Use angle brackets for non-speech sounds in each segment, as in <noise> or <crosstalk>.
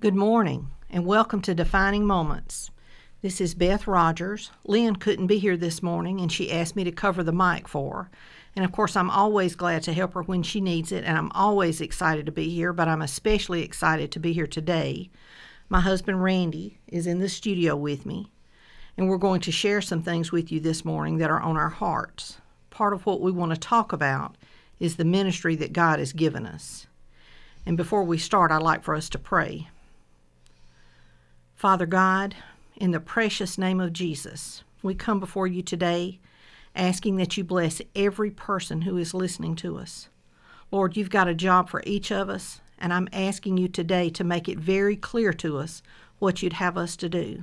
Good morning and welcome to Defining Moments. This is Beth Rogers. Lynn couldn't be here this morning and she asked me to cover the mic for her. And of course, I'm always glad to help her when she needs it, and I'm always excited to be here, but I'm especially excited to be here today. My husband Randy is in the studio with me, and we're going to share some things with you this morning that are on our hearts. Part of what we want to talk about is the ministry that God has given us. And before we start, I'd like for us to pray. Father God, in the precious name of Jesus, we come before you today asking that you bless every person who is listening to us. Lord, you've got a job for each of us, and I'm asking you today to make it very clear to us what you'd have us to do.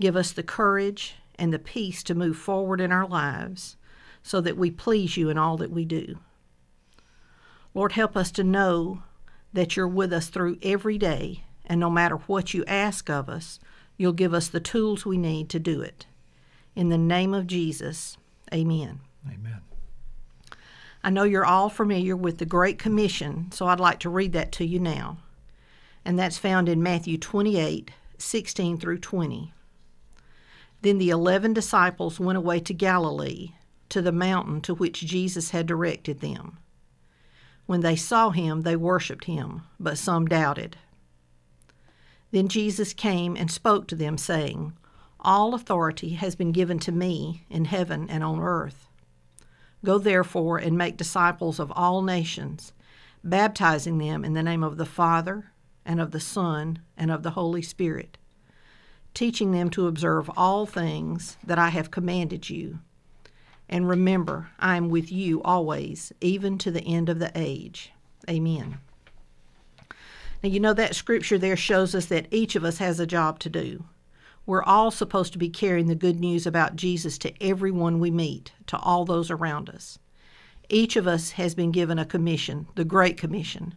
Give us the courage and the peace to move forward in our lives so that we please you in all that we do. Lord, help us to know that you're with us through every day and no matter what you ask of us, you'll give us the tools we need to do it. In the name of Jesus, amen. Amen. I know you're all familiar with the Great Commission, so I'd like to read that to you now. And that's found in Matthew 28 16 through 20. Then the eleven disciples went away to Galilee, to the mountain to which Jesus had directed them. When they saw him, they worshiped him, but some doubted. Then Jesus came and spoke to them, saying, All authority has been given to me in heaven and on earth. Go therefore and make disciples of all nations, baptizing them in the name of the Father, and of the Son, and of the Holy Spirit, teaching them to observe all things that I have commanded you. And remember, I am with you always, even to the end of the age. Amen. Now, you know, that scripture there shows us that each of us has a job to do. We're all supposed to be carrying the good news about Jesus to everyone we meet, to all those around us. Each of us has been given a commission, the Great Commission.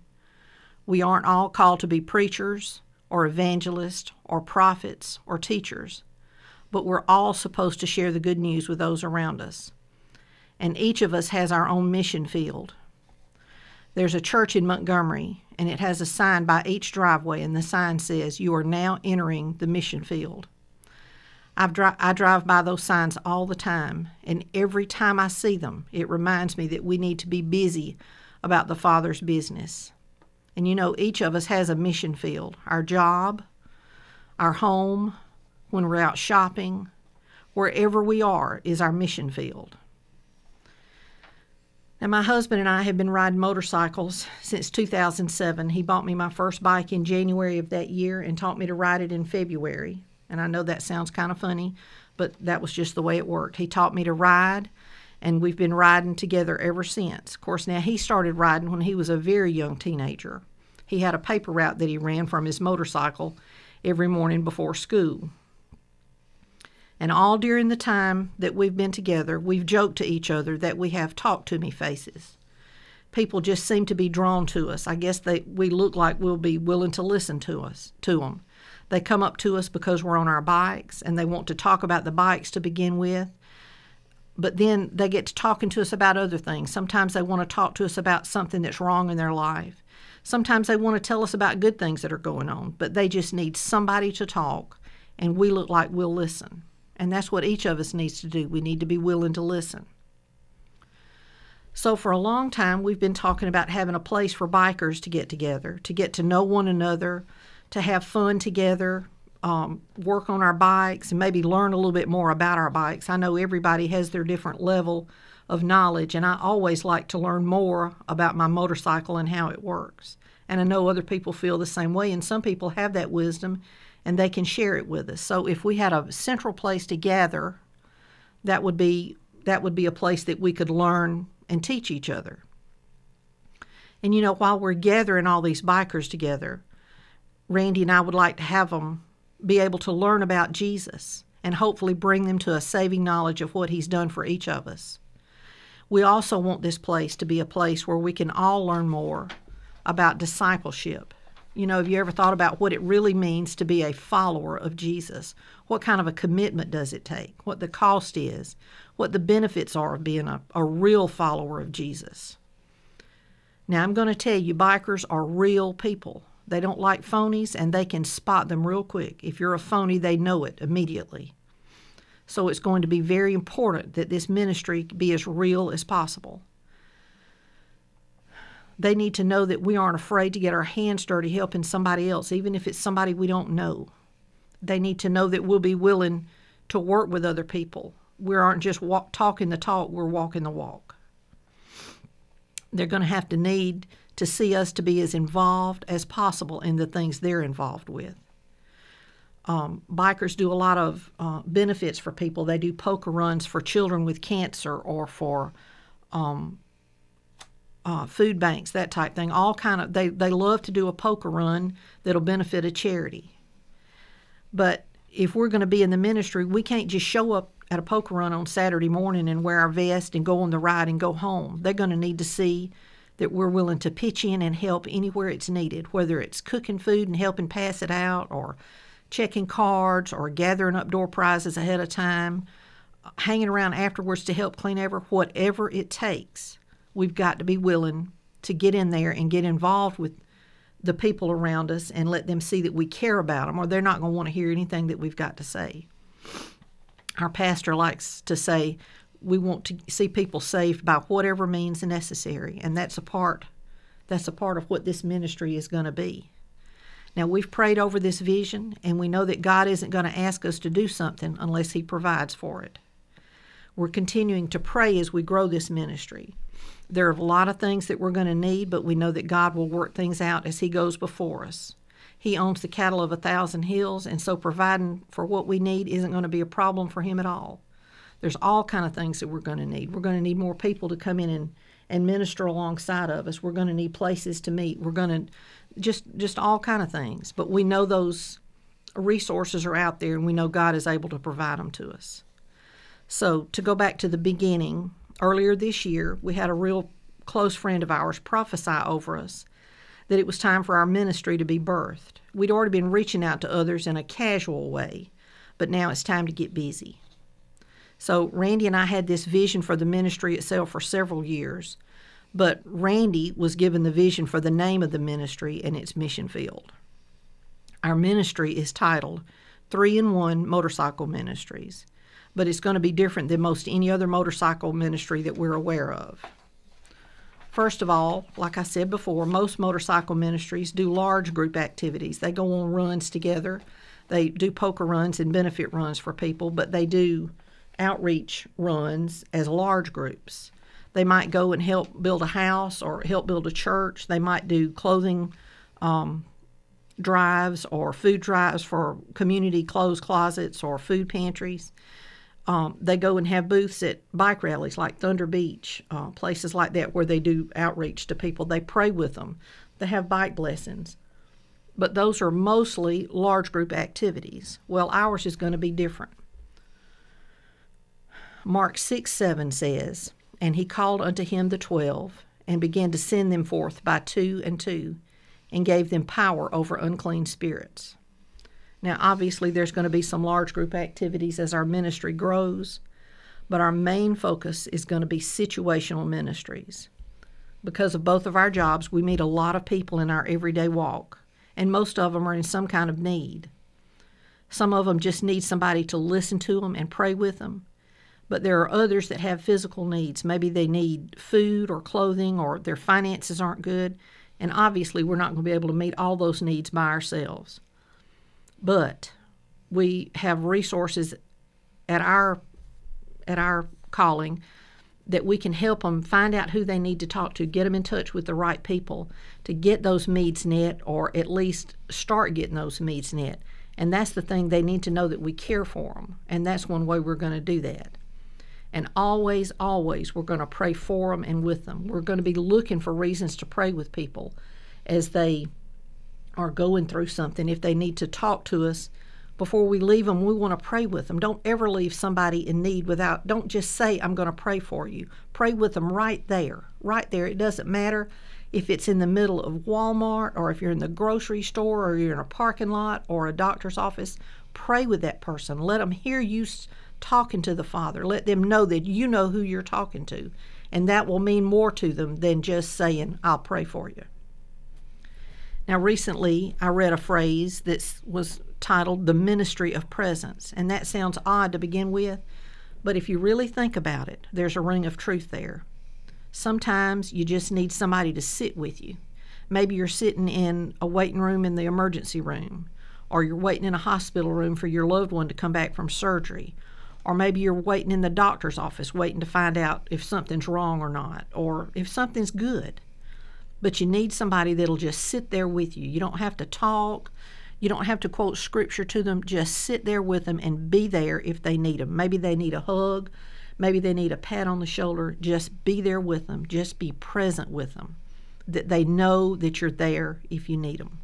We aren't all called to be preachers or evangelists or prophets or teachers, but we're all supposed to share the good news with those around us. And each of us has our own mission field, there's a church in Montgomery, and it has a sign by each driveway, and the sign says, You are now entering the mission field. i dri- I drive by those signs all the time, and every time I see them, it reminds me that we need to be busy about the Father's business. And you know, each of us has a mission field our job, our home, when we're out shopping, wherever we are is our mission field. Now, my husband and I have been riding motorcycles since 2007. He bought me my first bike in January of that year and taught me to ride it in February. And I know that sounds kind of funny, but that was just the way it worked. He taught me to ride, and we've been riding together ever since. Of course, now he started riding when he was a very young teenager. He had a paper route that he ran from his motorcycle every morning before school. And all during the time that we've been together, we've joked to each other that we have talk to me faces. People just seem to be drawn to us. I guess they, we look like we'll be willing to listen to us to them. They come up to us because we're on our bikes and they want to talk about the bikes to begin with. But then they get to talking to us about other things. Sometimes they want to talk to us about something that's wrong in their life. Sometimes they want to tell us about good things that are going on, but they just need somebody to talk, and we look like we'll listen. And that's what each of us needs to do. We need to be willing to listen. So, for a long time, we've been talking about having a place for bikers to get together, to get to know one another, to have fun together, um, work on our bikes, and maybe learn a little bit more about our bikes. I know everybody has their different level of knowledge, and I always like to learn more about my motorcycle and how it works. And I know other people feel the same way, and some people have that wisdom and they can share it with us. So if we had a central place to gather, that would be that would be a place that we could learn and teach each other. And you know, while we're gathering all these bikers together, Randy and I would like to have them be able to learn about Jesus and hopefully bring them to a saving knowledge of what he's done for each of us. We also want this place to be a place where we can all learn more about discipleship you know, have you ever thought about what it really means to be a follower of Jesus? What kind of a commitment does it take? What the cost is? What the benefits are of being a, a real follower of Jesus? Now, I'm going to tell you, bikers are real people. They don't like phonies and they can spot them real quick. If you're a phony, they know it immediately. So it's going to be very important that this ministry be as real as possible. They need to know that we aren't afraid to get our hands dirty helping somebody else, even if it's somebody we don't know. They need to know that we'll be willing to work with other people. We aren't just walk, talking the talk, we're walking the walk. They're going to have to need to see us to be as involved as possible in the things they're involved with. Um, bikers do a lot of uh, benefits for people. They do poker runs for children with cancer or for um, uh, food banks, that type thing. All kind of they they love to do a poker run that'll benefit a charity. But if we're going to be in the ministry, we can't just show up at a poker run on Saturday morning and wear our vest and go on the ride and go home. They're going to need to see that we're willing to pitch in and help anywhere it's needed, whether it's cooking food and helping pass it out, or checking cards, or gathering up door prizes ahead of time, hanging around afterwards to help clean ever, whatever it takes we've got to be willing to get in there and get involved with the people around us and let them see that we care about them, or they're not going to want to hear anything that we've got to say. Our pastor likes to say, we want to see people saved by whatever means necessary, and that's a part that's a part of what this ministry is going to be. Now, we've prayed over this vision, and we know that God isn't going to ask us to do something unless He provides for it. We're continuing to pray as we grow this ministry. There are a lot of things that we're going to need, but we know that God will work things out as He goes before us. He owns the cattle of a thousand hills, and so providing for what we need isn't going to be a problem for Him at all. There's all kind of things that we're going to need. We're going to need more people to come in and, and minister alongside of us. We're going to need places to meet. We're going to just just all kind of things. But we know those resources are out there, and we know God is able to provide them to us. So to go back to the beginning, earlier this year, we had a real close friend of ours prophesy over us that it was time for our ministry to be birthed. We'd already been reaching out to others in a casual way, but now it's time to get busy. So, Randy and I had this vision for the ministry itself for several years, but Randy was given the vision for the name of the ministry and its mission field. Our ministry is titled Three in One Motorcycle Ministries but it's going to be different than most any other motorcycle ministry that we're aware of. First of all, like I said before, most motorcycle ministries do large group activities. They go on runs together. They do poker runs and benefit runs for people, but they do outreach runs as large groups. They might go and help build a house or help build a church. They might do clothing um, drives or food drives for community clothes closets or food pantries. Um, they go and have booths at bike rallies like Thunder Beach, uh, places like that where they do outreach to people. They pray with them. They have bike blessings. But those are mostly large group activities. Well, ours is going to be different. Mark 6 7 says, And he called unto him the twelve, and began to send them forth by two and two, and gave them power over unclean spirits. Now, obviously, there's going to be some large group activities as our ministry grows, but our main focus is going to be situational ministries. Because of both of our jobs, we meet a lot of people in our everyday walk, and most of them are in some kind of need. Some of them just need somebody to listen to them and pray with them. But there are others that have physical needs. Maybe they need food or clothing or their finances aren't good. And obviously, we're not going to be able to meet all those needs by ourselves but we have resources at our at our calling that we can help them find out who they need to talk to, get them in touch with the right people to get those needs met or at least start getting those needs met. And that's the thing they need to know that we care for them. And that's one way we're going to do that. And always, always, we're going to pray for them and with them. We're going to be looking for reasons to pray with people as they are going through something, if they need to talk to us before we leave them, we want to pray with them. Don't ever leave somebody in need without, don't just say, I'm going to pray for you. Pray with them right there, right there. It doesn't matter if it's in the middle of Walmart or if you're in the grocery store or you're in a parking lot or a doctor's office. Pray with that person. Let them hear you talking to the Father. Let them know that you know who you're talking to. And that will mean more to them than just saying, I'll pray for you. Now, recently I read a phrase that was titled The Ministry of Presence, and that sounds odd to begin with, but if you really think about it, there's a ring of truth there. Sometimes you just need somebody to sit with you. Maybe you're sitting in a waiting room in the emergency room, or you're waiting in a hospital room for your loved one to come back from surgery, or maybe you're waiting in the doctor's office waiting to find out if something's wrong or not, or if something's good but you need somebody that'll just sit there with you. You don't have to talk. You don't have to quote scripture to them. Just sit there with them and be there if they need them. Maybe they need a hug. Maybe they need a pat on the shoulder. Just be there with them. Just be present with them. That they know that you're there if you need them.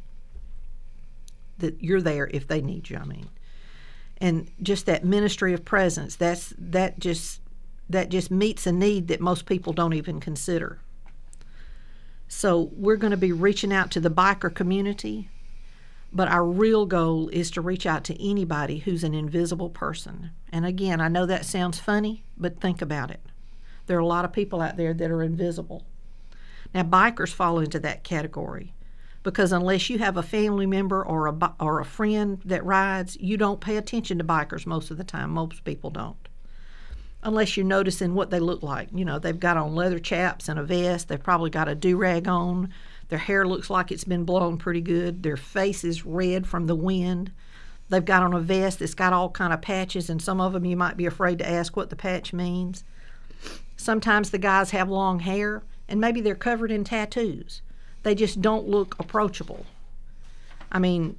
That you're there if they need you, I mean. And just that ministry of presence, that's that just that just meets a need that most people don't even consider. So we're going to be reaching out to the biker community, but our real goal is to reach out to anybody who's an invisible person. And again, I know that sounds funny, but think about it. There are a lot of people out there that are invisible. Now, bikers fall into that category because unless you have a family member or a, or a friend that rides, you don't pay attention to bikers most of the time. Most people don't unless you're noticing what they look like. You know, they've got on leather chaps and a vest. They've probably got a do rag on. Their hair looks like it's been blown pretty good. Their face is red from the wind. They've got on a vest that's got all kind of patches, and some of them you might be afraid to ask what the patch means. Sometimes the guys have long hair, and maybe they're covered in tattoos. They just don't look approachable. I mean,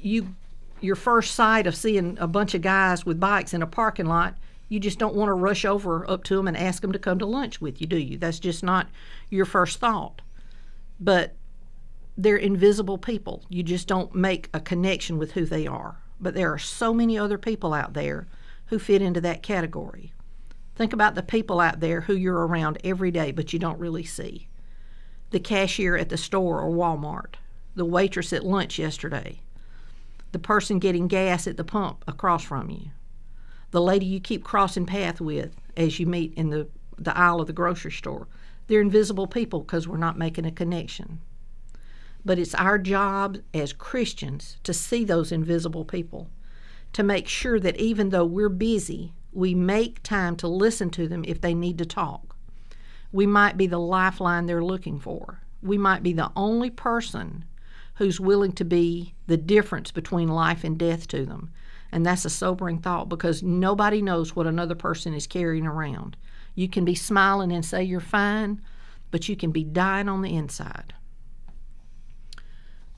you your first sight of seeing a bunch of guys with bikes in a parking lot you just don't want to rush over up to them and ask them to come to lunch with you, do you? That's just not your first thought. But they're invisible people. You just don't make a connection with who they are. But there are so many other people out there who fit into that category. Think about the people out there who you're around every day but you don't really see. The cashier at the store or Walmart, the waitress at lunch yesterday, the person getting gas at the pump across from you the lady you keep crossing path with as you meet in the, the aisle of the grocery store. They're invisible people because we're not making a connection. But it's our job as Christians to see those invisible people, to make sure that even though we're busy, we make time to listen to them if they need to talk. We might be the lifeline they're looking for. We might be the only person who's willing to be the difference between life and death to them and that's a sobering thought because nobody knows what another person is carrying around. You can be smiling and say you're fine, but you can be dying on the inside.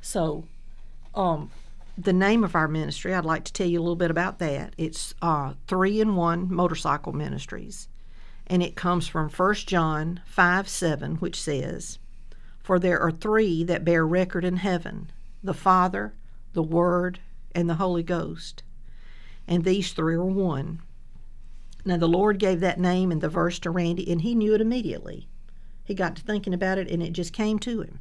So, um, the name of our ministry, I'd like to tell you a little bit about that. It's uh, Three in One Motorcycle Ministries, and it comes from 1 John 5 7, which says, For there are three that bear record in heaven the Father, the Word, and the Holy Ghost and these three are one. Now, the Lord gave that name and the verse to Randy, and he knew it immediately. He got to thinking about it, and it just came to him.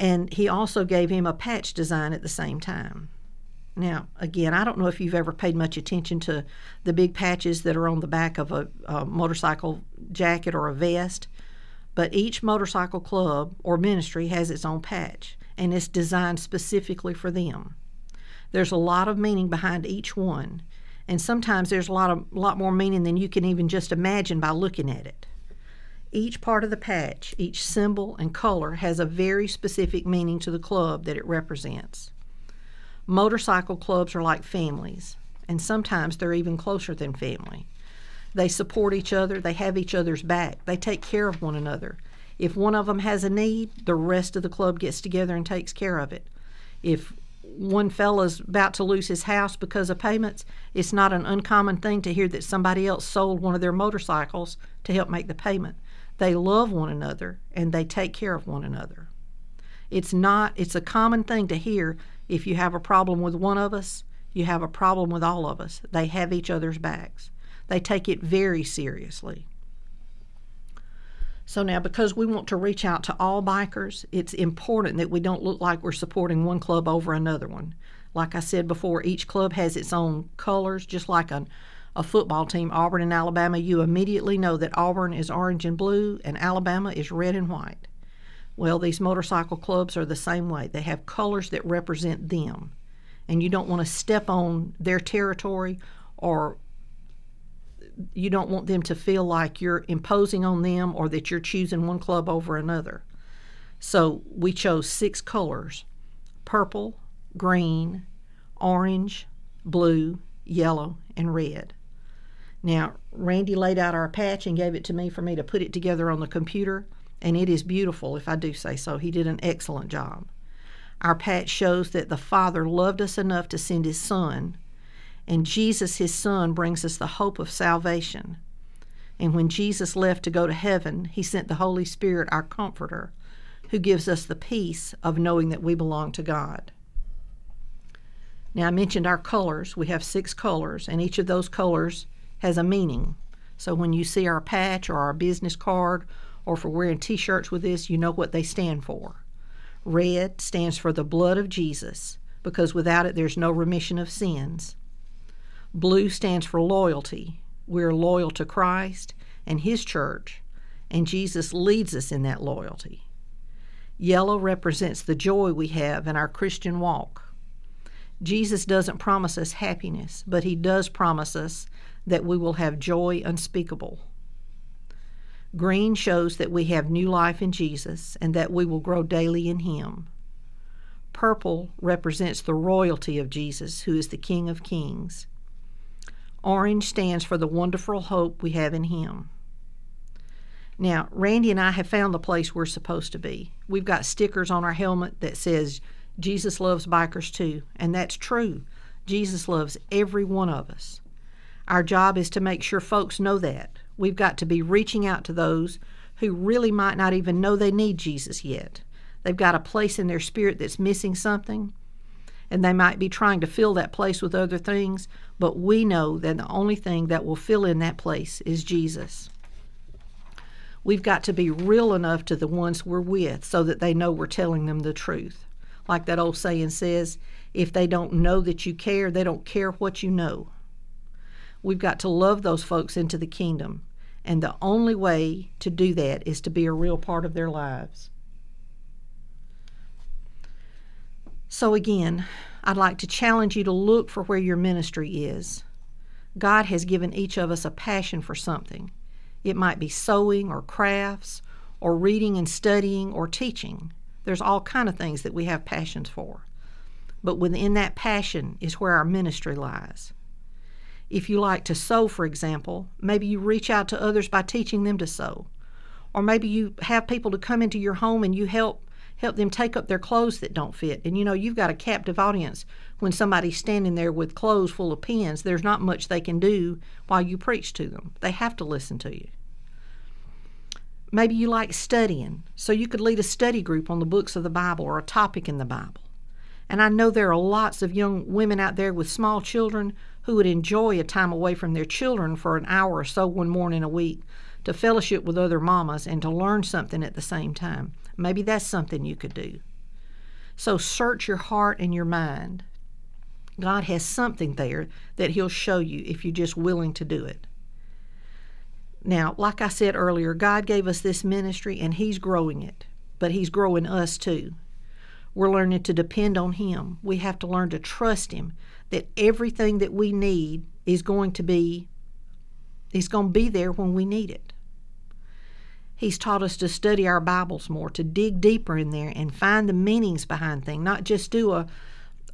And he also gave him a patch design at the same time. Now, again, I don't know if you've ever paid much attention to the big patches that are on the back of a, a motorcycle jacket or a vest, but each motorcycle club or ministry has its own patch, and it's designed specifically for them. There's a lot of meaning behind each one, and sometimes there's a lot of lot more meaning than you can even just imagine by looking at it. Each part of the patch, each symbol and color has a very specific meaning to the club that it represents. Motorcycle clubs are like families, and sometimes they're even closer than family. They support each other, they have each other's back, they take care of one another. If one of them has a need, the rest of the club gets together and takes care of it. If one fella's about to lose his house because of payments, it's not an uncommon thing to hear that somebody else sold one of their motorcycles to help make the payment. They love one another and they take care of one another. It's not it's a common thing to hear if you have a problem with one of us, you have a problem with all of us. They have each other's backs. They take it very seriously. So now, because we want to reach out to all bikers, it's important that we don't look like we're supporting one club over another one. Like I said before, each club has its own colors, just like an, a football team. Auburn and Alabama, you immediately know that Auburn is orange and blue, and Alabama is red and white. Well, these motorcycle clubs are the same way. They have colors that represent them, and you don't want to step on their territory or you don't want them to feel like you're imposing on them or that you're choosing one club over another. So we chose six colors purple, green, orange, blue, yellow, and red. Now, Randy laid out our patch and gave it to me for me to put it together on the computer, and it is beautiful, if I do say so. He did an excellent job. Our patch shows that the Father loved us enough to send His Son and Jesus, his son, brings us the hope of salvation. And when Jesus left to go to heaven, he sent the Holy Spirit, our comforter, who gives us the peace of knowing that we belong to God. Now, I mentioned our colors. We have six colors, and each of those colors has a meaning. So when you see our patch or our business card, or if we're wearing t shirts with this, you know what they stand for. Red stands for the blood of Jesus, because without it, there's no remission of sins. Blue stands for loyalty. We're loyal to Christ and His church, and Jesus leads us in that loyalty. Yellow represents the joy we have in our Christian walk. Jesus doesn't promise us happiness, but He does promise us that we will have joy unspeakable. Green shows that we have new life in Jesus and that we will grow daily in Him. Purple represents the royalty of Jesus, who is the King of Kings. Orange stands for the wonderful hope we have in Him. Now, Randy and I have found the place we're supposed to be. We've got stickers on our helmet that says, Jesus loves bikers too, and that's true. Jesus loves every one of us. Our job is to make sure folks know that. We've got to be reaching out to those who really might not even know they need Jesus yet. They've got a place in their spirit that's missing something, and they might be trying to fill that place with other things, but we know that the only thing that will fill in that place is Jesus. We've got to be real enough to the ones we're with so that they know we're telling them the truth. Like that old saying says, if they don't know that you care, they don't care what you know. We've got to love those folks into the kingdom. And the only way to do that is to be a real part of their lives. So, again, I'd like to challenge you to look for where your ministry is. God has given each of us a passion for something. It might be sewing or crafts or reading and studying or teaching. There's all kind of things that we have passions for. But within that passion is where our ministry lies. If you like to sew, for example, maybe you reach out to others by teaching them to sew. Or maybe you have people to come into your home and you help help them take up their clothes that don't fit. And you know, you've got a captive audience when somebody's standing there with clothes full of pins. There's not much they can do while you preach to them. They have to listen to you. Maybe you like studying, so you could lead a study group on the books of the Bible or a topic in the Bible. And I know there are lots of young women out there with small children who would enjoy a time away from their children for an hour or so one morning a week to fellowship with other mamas and to learn something at the same time. Maybe that's something you could do. So search your heart and your mind. God has something there that He'll show you if you're just willing to do it. Now, like I said earlier, God gave us this ministry and He's growing it, but He's growing us too. We're learning to depend on Him. We have to learn to trust Him that everything that we need is going to be is going to be there when we need it. He's taught us to study our Bibles more, to dig deeper in there and find the meanings behind things, not just do a,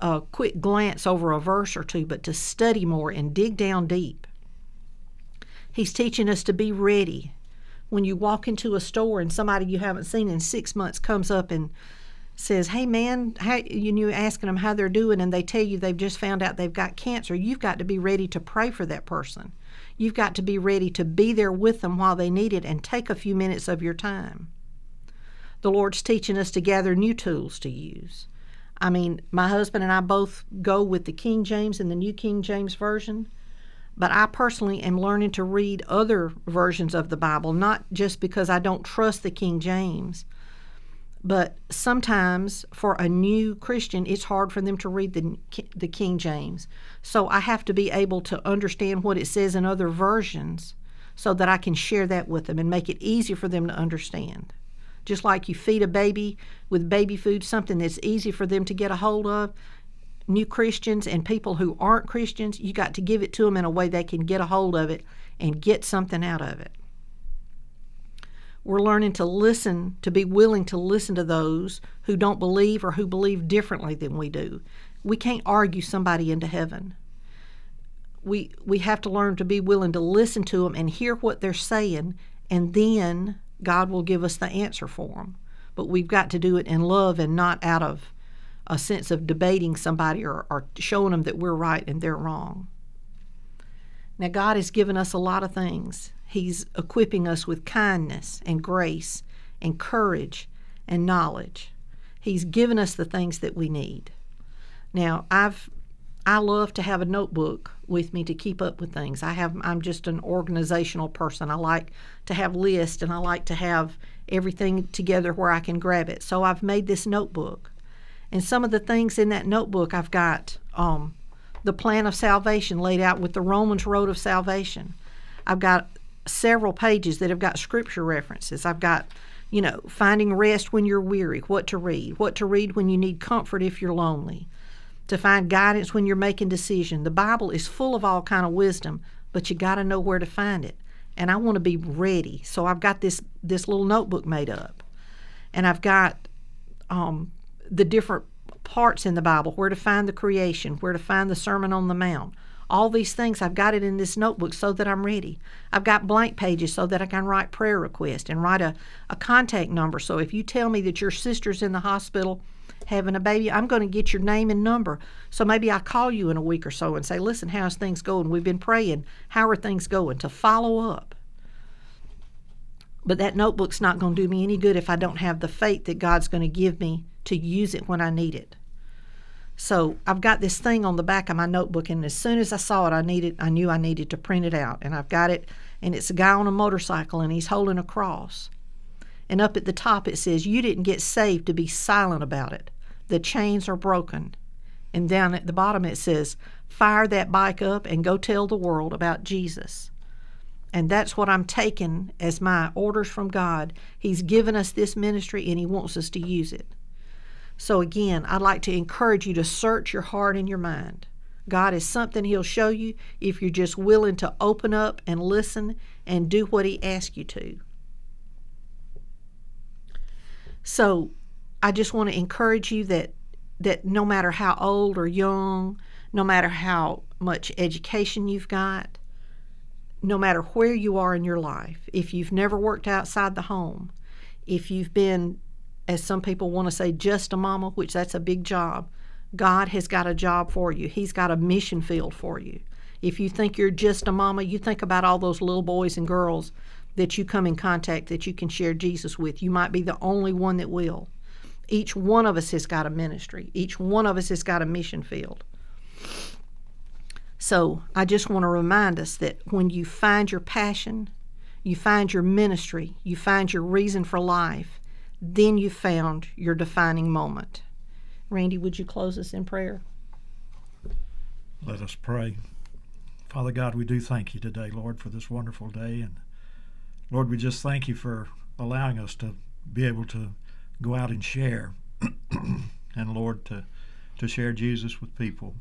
a quick glance over a verse or two, but to study more and dig down deep. He's teaching us to be ready. When you walk into a store and somebody you haven't seen in six months comes up and says, "Hey man, how, you know, asking them how they're doing, and they tell you they've just found out they've got cancer. You've got to be ready to pray for that person. You've got to be ready to be there with them while they need it and take a few minutes of your time. The Lord's teaching us to gather new tools to use. I mean, my husband and I both go with the King James and the New King James Version, but I personally am learning to read other versions of the Bible, not just because I don't trust the King James, but sometimes for a new Christian, it's hard for them to read the, the King James. So I have to be able to understand what it says in other versions so that I can share that with them and make it easier for them to understand. Just like you feed a baby with baby food, something that's easy for them to get a hold of, new Christians and people who aren't Christians, you got to give it to them in a way they can get a hold of it and get something out of it we're learning to listen, to be willing to listen to those who don't believe or who believe differently than we do. We can't argue somebody into heaven. We, we have to learn to be willing to listen to them and hear what they're saying, and then God will give us the answer for them. But we've got to do it in love and not out of a sense of debating somebody or, or showing them that we're right and they're wrong. Now, God has given us a lot of things He's equipping us with kindness and grace and courage and knowledge. He's given us the things that we need. Now, I've I love to have a notebook with me to keep up with things. I have I'm just an organizational person. I like to have lists and I like to have everything together where I can grab it. So I've made this notebook. And some of the things in that notebook I've got um, the plan of salvation laid out with the Romans road of salvation. I've got several pages that have got scripture references. I've got, you know, finding rest when you're weary, what to read, what to read when you need comfort if you're lonely, to find guidance when you're making decision. The Bible is full of all kind of wisdom, but you got to know where to find it. And I want to be ready, so I've got this this little notebook made up, and I've got um, the different parts in the Bible, where to find the creation, where to find the Sermon on the Mount, all these things, I've got it in this notebook so that I'm ready. I've got blank pages so that I can write prayer requests and write a, a contact number. So if you tell me that your sister's in the hospital having a baby, I'm going to get your name and number. So maybe I call you in a week or so and say, listen, how's things going? We've been praying. How are things going? To follow up. But that notebook's not going to do me any good if I don't have the faith that God's going to give me to use it when I need it. So I've got this thing on the back of my notebook, and as soon as I saw it, I needed, I knew I needed to print it out, and I've got it. And it's a guy on a motorcycle, and he's holding a cross. And up at the top, it says, "You didn't get saved to be silent about it. The chains are broken." And down at the bottom, it says, "Fire that bike up and go tell the world about Jesus." And that's what I'm taking as my orders from God. He's given us this ministry, and He wants us to use it. So, again, I'd like to encourage you to search your heart and your mind. God is something He'll show you if you're just willing to open up and listen and do what He asks you to. So, I just want to encourage you that that no matter how old or young, no matter how much education you've got, no matter where you are in your life, if you've never worked outside the home, if you've been as some people want to say, just a mama, which that's a big job. God has got a job for you, He's got a mission field for you. If you think you're just a mama, you think about all those little boys and girls that you come in contact that you can share Jesus with. You might be the only one that will. Each one of us has got a ministry, each one of us has got a mission field. So I just want to remind us that when you find your passion, you find your ministry, you find your reason for life, then you found your defining moment. Randy, would you close us in prayer? Let us pray. Father God, we do thank you today, Lord, for this wonderful day. And Lord, we just thank you for allowing us to be able to go out and share. <clears throat> and Lord, to, to share Jesus with people.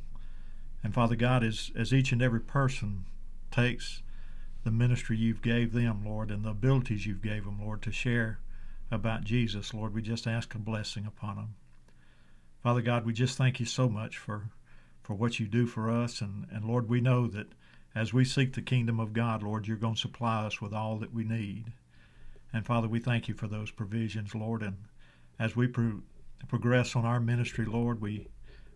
And Father God, as, as each and every person takes the ministry you've gave them, Lord, and the abilities you've gave them, Lord, to share about Jesus, Lord, we just ask a blessing upon them. Father God, we just thank you so much for, for what you do for us. And, and Lord, we know that as we seek the kingdom of God, Lord, you're going to supply us with all that we need. And Father, we thank you for those provisions, Lord. And as we pro- progress on our ministry, Lord, we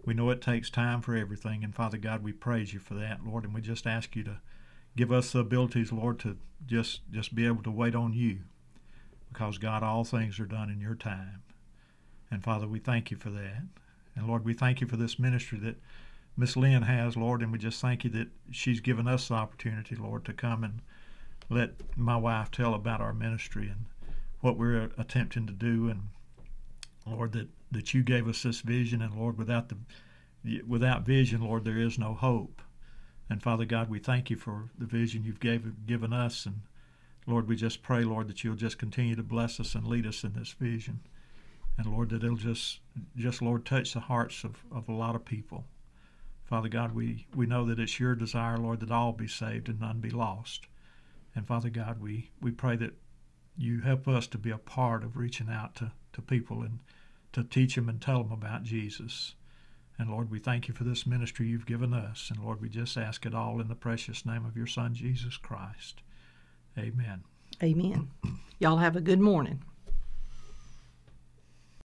we know it takes time for everything. And Father God, we praise you for that, Lord. And we just ask you to give us the abilities, Lord, to just just be able to wait on you because God, all things are done in your time. And Father, we thank you for that. And Lord, we thank you for this ministry that Miss Lynn has, Lord, and we just thank you that she's given us the opportunity, Lord, to come and let my wife tell about our ministry and what we're attempting to do. And Lord, that, that you gave us this vision, and Lord, without the without vision, Lord, there is no hope. And Father God, we thank you for the vision you've gave, given us and Lord, we just pray, Lord, that you'll just continue to bless us and lead us in this vision. And Lord, that it'll just, just Lord, touch the hearts of, of a lot of people. Father God, we, we know that it's your desire, Lord, that all be saved and none be lost. And Father God, we, we pray that you help us to be a part of reaching out to, to people and to teach them and tell them about Jesus. And Lord, we thank you for this ministry you've given us. And Lord, we just ask it all in the precious name of your Son, Jesus Christ. Amen. Amen. Y'all have a good morning.